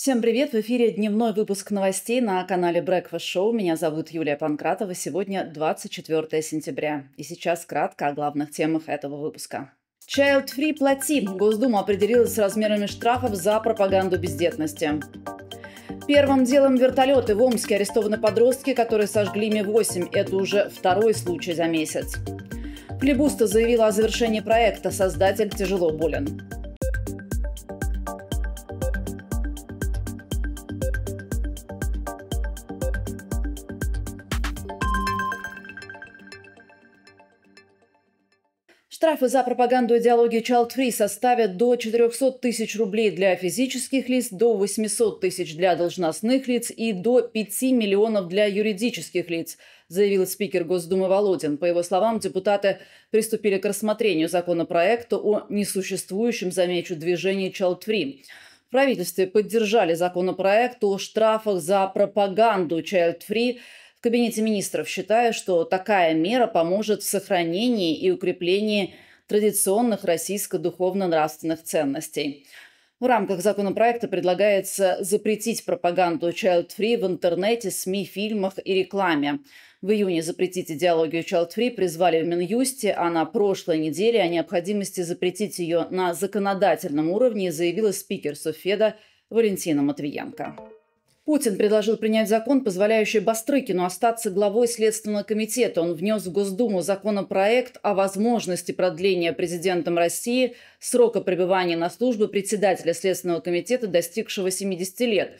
Всем привет! В эфире дневной выпуск новостей на канале Breakfast Show. Меня зовут Юлия Панкратова. Сегодня 24 сентября. И сейчас кратко о главных темах этого выпуска. Child Free плати. Госдума определилась с размерами штрафов за пропаганду бездетности. Первым делом вертолеты в Омске арестованы подростки, которые сожгли Ми-8. Это уже второй случай за месяц. Флебуста заявила о завершении проекта «Создатель тяжело болен». Штрафы за пропаганду идеологии Child Free составят до 400 тысяч рублей для физических лиц, до 800 тысяч для должностных лиц и до 5 миллионов для юридических лиц, заявил спикер Госдумы Володин. По его словам, депутаты приступили к рассмотрению законопроекта о несуществующем, замечу, движении Child Free. В правительстве поддержали законопроект о штрафах за пропаганду Child Free – в Кабинете министров, считая, что такая мера поможет в сохранении и укреплении традиционных российско-духовно-нравственных ценностей. В рамках законопроекта предлагается запретить пропаганду Child Free в интернете, СМИ, фильмах и рекламе. В июне запретить идеологию Child Free призвали в Минюсте, а на прошлой неделе о необходимости запретить ее на законодательном уровне заявила спикер Софеда Валентина Матвиенко. Путин предложил принять закон, позволяющий Бастрыкину остаться главой Следственного комитета. Он внес в Госдуму законопроект о возможности продления президентом России срока пребывания на службу председателя Следственного комитета, достигшего 70 лет.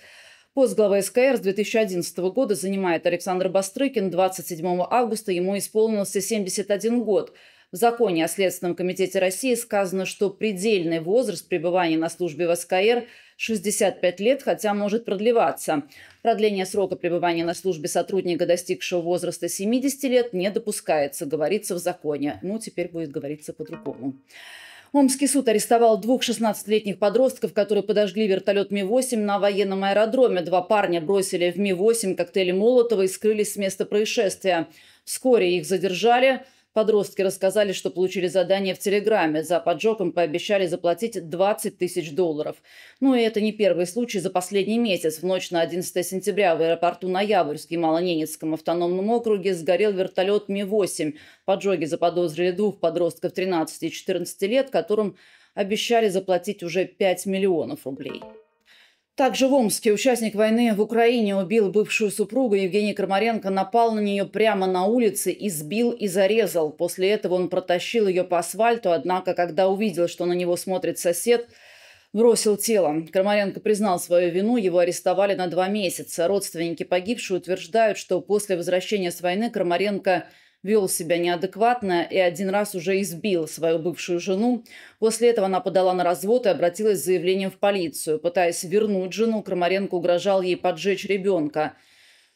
Пост главы СКР с 2011 года занимает Александр Бастрыкин. 27 августа ему исполнился 71 год. В законе о Следственном комитете России сказано, что предельный возраст пребывания на службе в СКР 65 лет, хотя может продлеваться. Продление срока пребывания на службе сотрудника, достигшего возраста 70 лет, не допускается, говорится в законе. Ну, теперь будет говориться по-другому. Омский суд арестовал двух 16-летних подростков, которые подожгли вертолет Ми-8 на военном аэродроме. Два парня бросили в Ми-8 коктейли Молотова и скрылись с места происшествия. Вскоре их задержали. Подростки рассказали, что получили задание в Телеграме. За поджогом пообещали заплатить 20 тысяч долларов. Ну и это не первый случай за последний месяц. В ночь на 11 сентября в аэропорту Ноябрьске Малоненецком автономном округе сгорел вертолет Ми-8. Поджоги заподозрили двух подростков 13 и 14 лет, которым обещали заплатить уже 5 миллионов рублей. Также в Омске участник войны в Украине убил бывшую супругу Евгений Крамаренко, напал на нее прямо на улице, избил и зарезал. После этого он протащил ее по асфальту, однако, когда увидел, что на него смотрит сосед, бросил тело. Крамаренко признал свою вину, его арестовали на два месяца. Родственники погибшей утверждают, что после возвращения с войны Крамаренко – вел себя неадекватно и один раз уже избил свою бывшую жену. После этого она подала на развод и обратилась с заявлением в полицию. Пытаясь вернуть жену, Крамаренко угрожал ей поджечь ребенка.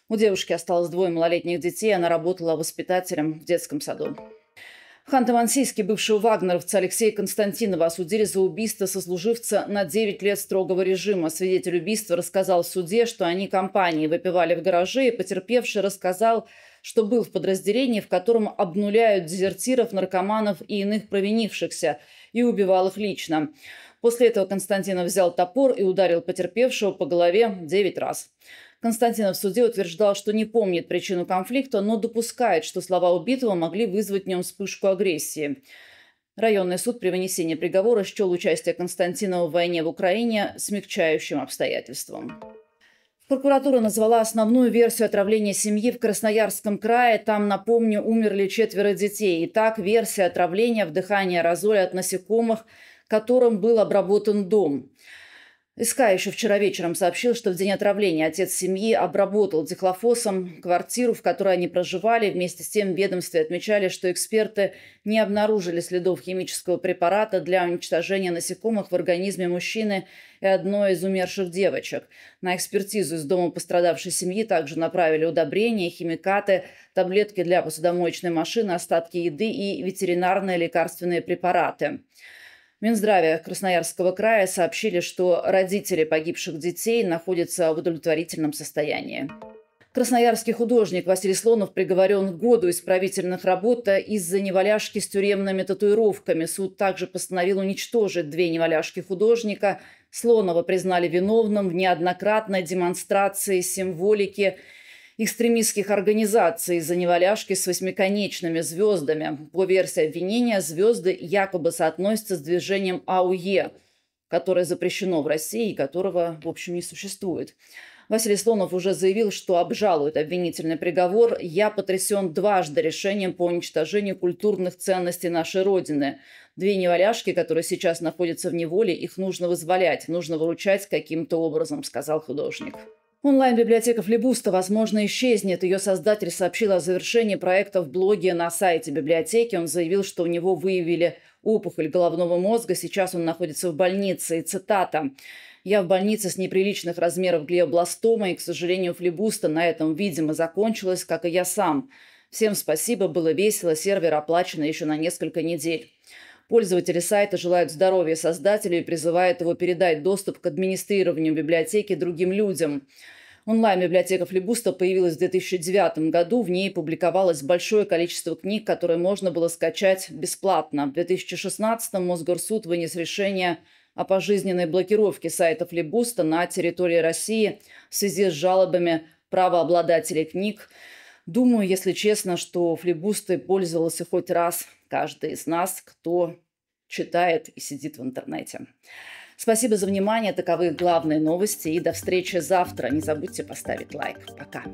У девушки осталось двое малолетних детей, она работала воспитателем в детском саду. Ханты-Мансийский бывшего вагнеровца Алексея Константинова осудили за убийство сослуживца на 9 лет строгого режима. Свидетель убийства рассказал в суде, что они компании выпивали в гараже, и потерпевший рассказал, что был в подразделении, в котором обнуляют дезертиров, наркоманов и иных провинившихся, и убивал их лично. После этого Константинов взял топор и ударил потерпевшего по голове 9 раз. Константинов в суде утверждал, что не помнит причину конфликта, но допускает, что слова убитого могли вызвать в нем вспышку агрессии. Районный суд при вынесении приговора счел участие Константинова в войне в Украине смягчающим обстоятельством. Прокуратура назвала основную версию отравления семьи в Красноярском крае. Там, напомню, умерли четверо детей. Итак, версия отравления вдыхания аэрозоля от насекомых, которым был обработан дом. СК еще вчера вечером сообщил, что в день отравления отец семьи обработал дихлофосом квартиру, в которой они проживали. Вместе с тем в ведомстве отмечали, что эксперты не обнаружили следов химического препарата для уничтожения насекомых в организме мужчины и одной из умерших девочек. На экспертизу из дома пострадавшей семьи также направили удобрения, химикаты, таблетки для посудомоечной машины, остатки еды и ветеринарные лекарственные препараты. Минздраве Красноярского края сообщили, что родители погибших детей находятся в удовлетворительном состоянии. Красноярский художник Василий Слонов приговорен к году исправительных работ из-за неваляшки с тюремными татуировками. Суд также постановил уничтожить две неваляшки художника. Слонова признали виновным в неоднократной демонстрации символики экстремистских организаций за неваляшки с восьмиконечными звездами. По версии обвинения, звезды якобы соотносятся с движением АУЕ, которое запрещено в России и которого, в общем, не существует. Василий Слонов уже заявил, что обжалует обвинительный приговор. «Я потрясен дважды решением по уничтожению культурных ценностей нашей Родины. Две неваляшки, которые сейчас находятся в неволе, их нужно вызволять, нужно выручать каким-то образом», — сказал художник. Онлайн-библиотека Флебуста, возможно, исчезнет. Ее создатель сообщил о завершении проекта в блоге на сайте библиотеки. Он заявил, что у него выявили опухоль головного мозга. Сейчас он находится в больнице. И цитата. «Я в больнице с неприличных размеров глиобластома, и, к сожалению, Флебуста на этом, видимо, закончилась, как и я сам. Всем спасибо, было весело, сервер оплачен еще на несколько недель». Пользователи сайта желают здоровья создателю и призывают его передать доступ к администрированию библиотеки другим людям. Онлайн-библиотека Флебуста появилась в 2009 году. В ней публиковалось большое количество книг, которые можно было скачать бесплатно. В 2016 Мосгорсуд вынес решение о пожизненной блокировке сайта Флебуста на территории России в связи с жалобами правообладателей книг – Думаю, если честно, что флибустой пользовался хоть раз каждый из нас, кто читает и сидит в интернете. Спасибо за внимание. Таковы главные новости. И до встречи завтра. Не забудьте поставить лайк. Пока.